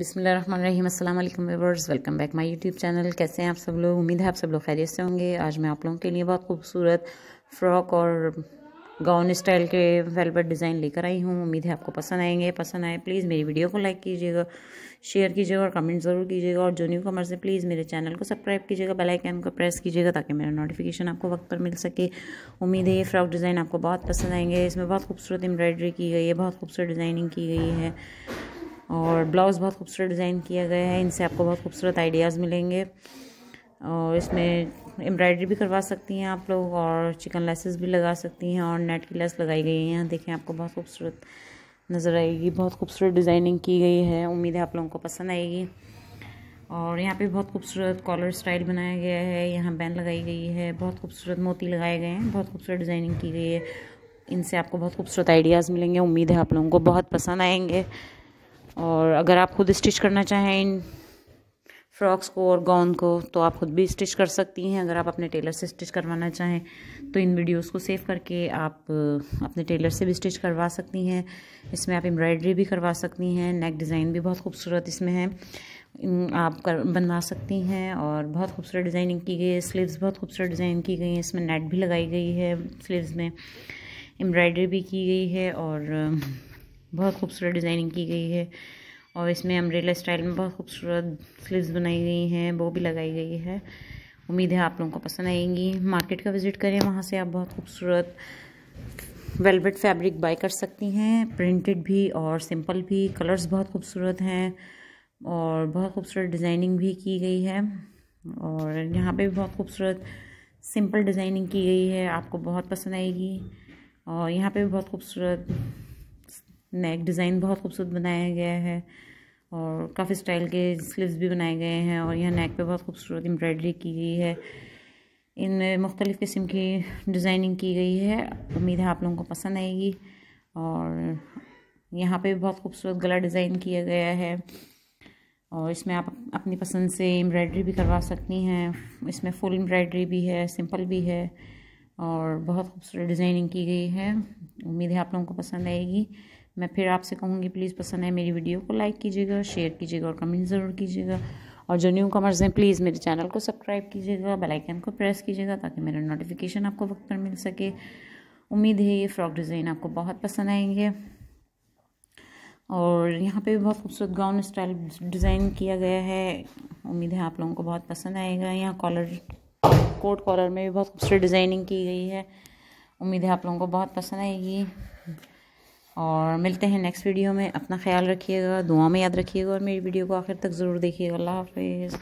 बिसमिल अल्लाम welcome back my YouTube channel कैसे हैं आप सब लोग उम्मीद है आप सब लोग खैरियत से होंगे आज मैं आप लोगों के लिए बहुत खूबसूरत फ्रॉक और गाउन स्टाइल के वेलवेट डिज़ाइन लेकर आई हूँ उम्मीद है आपको पसंद आएंगे पसंद आए प्लीज़ मेरी वीडियो को लाइक कीजिएगा शेयर कीजिएगा और कमेंट ज़रूर कीजिएगा और जो न्यू कमर से प्लीज़ मेरे चैनल को सब्सक्राइब कीजिएगा बेल आइकन को प्रेस कीजिएगा ताकि मेरा नोटिफिकेशन आपको वक्त पर मिल सके उम्मीद है ये फ्रॉक डिज़ाइन आपको बहुत पसंद आएंगे इसमें बहुत खूबसूरत एम्ब्रॉयडरी की गई है बहुत खूबसूरत डिज़ाइनिंग की गई है और ब्लाउज़ बहुत खूबसूरत डिज़ाइन किया गया है इनसे आपको बहुत खूबसूरत आइडियाज़ मिलेंगे और इसमें एम्ब्रॉयडरी भी करवा सकती हैं आप लोग और चिकन लेसेस भी लगा सकती हैं और नेट की लेस लगाई गई है देखें आपको बहुत खूबसूरत नज़र आएगी बहुत खूबसूरत डिज़ाइनिंग की गई है उम्मीद है आप लोगों को पसंद आएगी और यहाँ पे बहुत खूबसूरत कॉलर स्टाइल बनाया गया है यहाँ बैन लगाई गई है बहुत खूबसूरत मोती लगाए गए हैं बहुत खूबसूरत डिज़ाइनिंग की गई है इनसे आपको बहुत खूबसूरत आइडियाज़ मिलेंगे उम्मीद है आप लोगों को बहुत पसंद आएंगे और अगर आप खुद स्टिच करना चाहें इन फ्रॉक्स को और गाउन को तो आप खुद भी स्टिच कर सकती हैं अगर आप अपने टेलर से स्टिच करवाना चाहें तो इन वीडियोस को सेव करके आप अपने टेलर से भी स्टिच करवा सकती हैं इसमें आप एम्ब्रॉयडरी भी करवा सकती हैं नेक डिज़ाइन भी बहुत खूबसूरत इसमें है आप कर बनवा सकती हैं और बहुत खूबसूरत डिज़ाइनिंग की गई है स्लीव्स बहुत खूबसूरत डिज़ाइन की गई है इसमें नेट भी लगाई गई है स्लीव्स में एम्ब्रॉयडरी भी की गई है और बहुत खूबसूरत डिज़ाइनिंग की गई है और इसमें अम्ब्रेला स्टाइल में बहुत खूबसूरत स्लीव्स बनाई गई हैं वो भी लगाई गई है उम्मीद है आप लोगों को पसंद आएंगी मार्केट का विज़िट करें वहाँ से आप बहुत खूबसूरत वेलवेट फैब्रिक बाई कर सकती हैं प्रिंटेड भी और सिंपल भी कलर्स बहुत खूबसूरत हैं और बहुत खूबसूरत डिज़ाइनिंग भी की गई है और यहाँ पे भी बहुत खूबसूरत सिंपल डिज़ाइनिंग की गई है आपको बहुत पसंद आएगी और यहाँ पे भी बहुत खूबसूरत नेक डिज़ाइन बहुत खूबसूरत बनाया गया है और काफ़ी स्टाइल के स्लीव्स भी बनाए गए हैं और यहाँ नेक पे बहुत खूबसूरत एम्ब्रॉयडरी की गई है इन मुख्तलिफ़ किस्म की डिज़ाइनिंग की गई है उम्मीद है आप लोगों को पसंद आएगी और यहाँ पे बहुत खूबसूरत गला डिज़ाइन किया गया है और इसमें आप अपनी पसंद से एम्ब्रॉयडरी भी करवा सकती हैं इसमें फुल एम्ब्रॉयडरी भी है सिंपल भी है और बहुत खूबसूरत डिज़ाइनिंग की गई है उम्मीद है आप लोगों को पसंद आएगी मैं फिर आपसे कहूँगी प्लीज़ पसंद है मेरी वीडियो को लाइक कीजिएगा शेयर कीजिएगा और कमेंट ज़रूर कीजिएगा और जो न्यू कमर्स हैं प्लीज़ मेरे चैनल को सब्सक्राइब कीजिएगा बेल आइकन को प्रेस कीजिएगा ताकि मेरा नोटिफिकेशन आपको वक्त पर मिल सके उम्मीद है ये फ्रॉक डिज़ाइन आपको बहुत पसंद आएंगे और यहाँ पे भी बहुत खूबसूरत गाउन स्टाइल डिज़ाइन किया गया है उम्मीद है आप लोगों को बहुत पसंद आएगा यहाँ कॉलर कोट कॉलर में भी बहुत खूबसूरत डिज़ाइनिंग की गई है उम्मीद है आप लोगों को बहुत पसंद आएगी और मिलते हैं नेक्स्ट वीडियो में अपना ख्याल रखिएगा दुआ में याद रखिएगा और मेरी वीडियो को आखिर तक ज़रूर देखिएगा अल्लाह हाफिज़